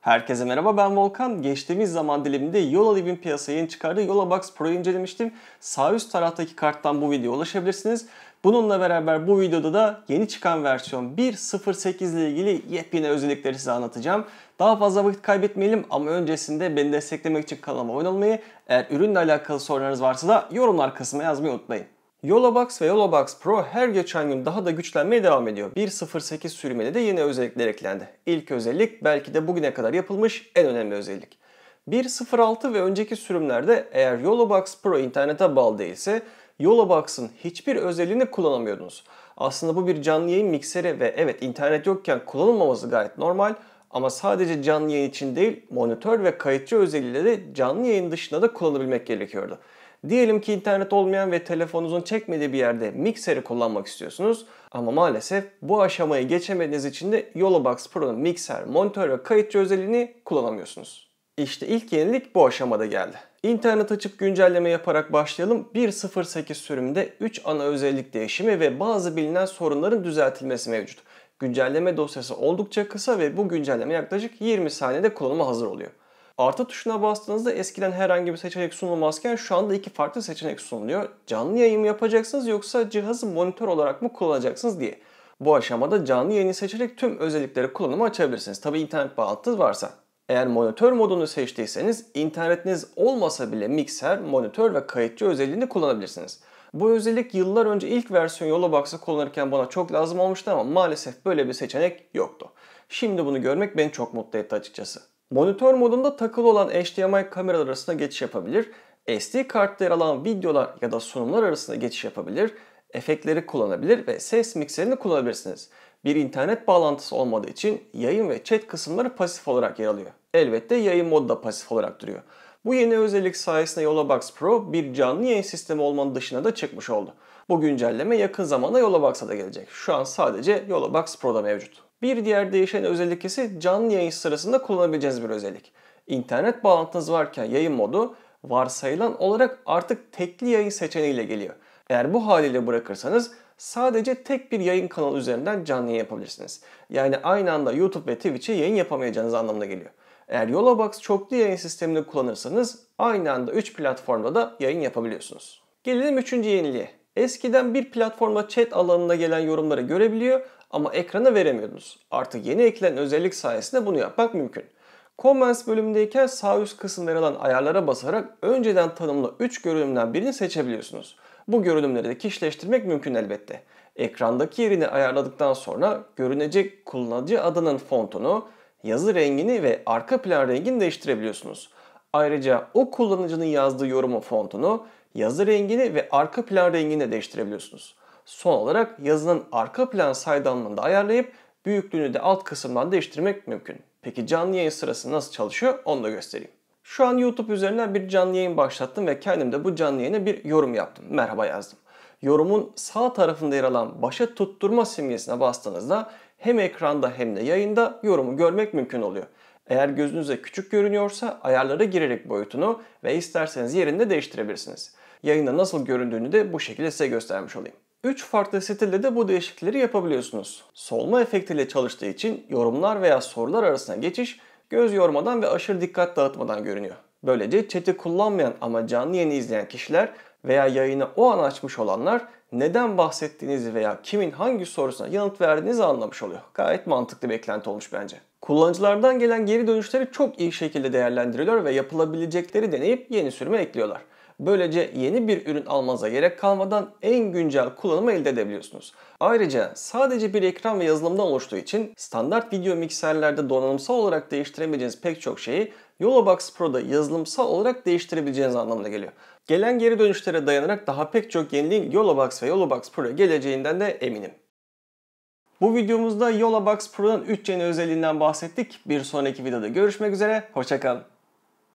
Herkese merhaba ben Volkan. Geçtiğimiz zaman diliminde Yola Lib'in piyasaya yeni çıkardığı Yola Box Pro'yu incelemiştim. Sağ üst taraftaki karttan bu videoya ulaşabilirsiniz. Bununla beraber bu videoda da yeni çıkan versiyon 1.08 ile ilgili yepyeni özellikleri size anlatacağım. Daha fazla vakit kaybetmeyelim ama öncesinde beni desteklemek için kanalıma abone olmayı, eğer ürünle alakalı sorularınız varsa da yorumlar kısmına yazmayı unutmayın. Yolabox ve Yolabox Pro her geçen gün daha da güçlenmeye devam ediyor. 1.08 sürümüne de yeni özellikler eklendi. İlk özellik belki de bugüne kadar yapılmış en önemli özellik. 1.06 ve önceki sürümlerde eğer Yolabox Pro internete bağlı değilse Yolabox'ın hiçbir özelliğini kullanamıyordunuz. Aslında bu bir canlı yayın mikseri ve evet internet yokken kullanılmaması gayet normal ama sadece canlı yayın için değil monitör ve kayıtçı özelliğiyle de canlı yayın dışında da kullanabilmek gerekiyordu. Diyelim ki internet olmayan ve telefonunuzun çekmediği bir yerde mikseri kullanmak istiyorsunuz. Ama maalesef bu aşamayı geçemediğiniz için de Yolobox Pro'nun mikser, monitör ve kayıtçı özelliğini kullanamıyorsunuz. İşte ilk yenilik bu aşamada geldi. İnternet açıp güncelleme yaparak başlayalım. 1.08 sürümünde 3 ana özellik değişimi ve bazı bilinen sorunların düzeltilmesi mevcut. Güncelleme dosyası oldukça kısa ve bu güncelleme yaklaşık 20 saniyede kullanıma hazır oluyor. Artı tuşuna bastığınızda eskiden herhangi bir seçenek sunulmazken şu anda iki farklı seçenek sunuluyor. Canlı yayın mı yapacaksınız yoksa cihazı monitör olarak mı kullanacaksınız diye. Bu aşamada canlı yayını seçerek tüm özellikleri kullanıma açabilirsiniz. Tabi internet bağlantınız varsa. Eğer monitör modunu seçtiyseniz internetiniz olmasa bile mikser, monitör ve kayıtçı özelliğini kullanabilirsiniz. Bu özellik yıllar önce ilk versiyon Yolobox'ı kullanırken bana çok lazım olmuştu ama maalesef böyle bir seçenek yoktu. Şimdi bunu görmek beni çok mutlu etti açıkçası. Monitör modunda takılı olan HDMI kameralar arasında geçiş yapabilir, SD kartta yer alan videolar ya da sunumlar arasında geçiş yapabilir, efektleri kullanabilir ve ses mikserini kullanabilirsiniz. Bir internet bağlantısı olmadığı için yayın ve chat kısımları pasif olarak yer alıyor. Elbette yayın modu da pasif olarak duruyor. Bu yeni özellik sayesinde Yolabox Pro bir canlı yayın sistemi olmanın dışına da çıkmış oldu. Bu güncelleme yakın zamanda Yolabox'a da gelecek. Şu an sadece Yolabox Pro'da mevcut. Bir diğer değişen özellik ise canlı yayın sırasında kullanabileceğiniz bir özellik. İnternet bağlantınız varken yayın modu varsayılan olarak artık tekli yayın seçeneğiyle geliyor. Eğer bu haliyle bırakırsanız sadece tek bir yayın kanalı üzerinden canlı yayın yapabilirsiniz. Yani aynı anda YouTube ve Twitch'e yayın yapamayacağınız anlamına geliyor. Eğer Yolabox çoklu yayın sistemini kullanırsanız aynı anda 3 platformda da yayın yapabiliyorsunuz. Gelelim 3. yeniliğe. Eskiden bir platforma chat alanına gelen yorumları görebiliyor ama ekrana veremiyordunuz. Artık yeni eklenen özellik sayesinde bunu yapmak mümkün. Comments bölümündeyken sağ üst kısımda yer alan ayarlara basarak önceden tanımlı 3 görünümden birini seçebiliyorsunuz. Bu görünümleri de kişileştirmek mümkün elbette. Ekrandaki yerini ayarladıktan sonra görünecek kullanıcı adının fontunu, yazı rengini ve arka plan rengini değiştirebiliyorsunuz. Ayrıca o kullanıcının yazdığı yorumun fontunu, yazı rengini ve arka plan rengini de değiştirebiliyorsunuz. Son olarak yazının arka plan saydamlığını da ayarlayıp büyüklüğünü de alt kısımdan değiştirmek mümkün. Peki canlı yayın sırası nasıl çalışıyor onu da göstereyim. Şu an YouTube üzerinden bir canlı yayın başlattım ve kendim de bu canlı yayına bir yorum yaptım. Merhaba yazdım. Yorumun sağ tarafında yer alan başa tutturma simgesine bastığınızda hem ekranda hem de yayında yorumu görmek mümkün oluyor. Eğer gözünüze küçük görünüyorsa ayarlara girerek boyutunu ve isterseniz yerini de değiştirebilirsiniz. Yayında nasıl göründüğünü de bu şekilde size göstermiş olayım. 3 farklı stilde de bu değişiklikleri yapabiliyorsunuz. Solma efektiyle çalıştığı için yorumlar veya sorular arasına geçiş göz yormadan ve aşırı dikkat dağıtmadan görünüyor. Böylece chat'i kullanmayan ama canlı yayını izleyen kişiler veya yayını o an açmış olanlar neden bahsettiğinizi veya kimin hangi sorusuna yanıt verdiğinizi anlamış oluyor. Gayet mantıklı bir eklenti olmuş bence. Kullanıcılardan gelen geri dönüşleri çok iyi şekilde değerlendiriliyor ve yapılabilecekleri deneyip yeni sürüme ekliyorlar. Böylece yeni bir ürün almanıza gerek kalmadan en güncel kullanımı elde edebiliyorsunuz. Ayrıca sadece bir ekran ve yazılımdan oluştuğu için standart video mikserlerde donanımsal olarak değiştiremeyeceğiniz pek çok şeyi Yolobox Pro'da yazılımsal olarak değiştirebileceğiniz anlamına geliyor. Gelen geri dönüşlere dayanarak daha pek çok yeniliğin Yolobox ve Yolobox Pro'ya geleceğinden de eminim. Bu videomuzda Yolabox Pro'nun 3 yeni özelliğinden bahsettik. Bir sonraki videoda görüşmek üzere, hoşçakalın.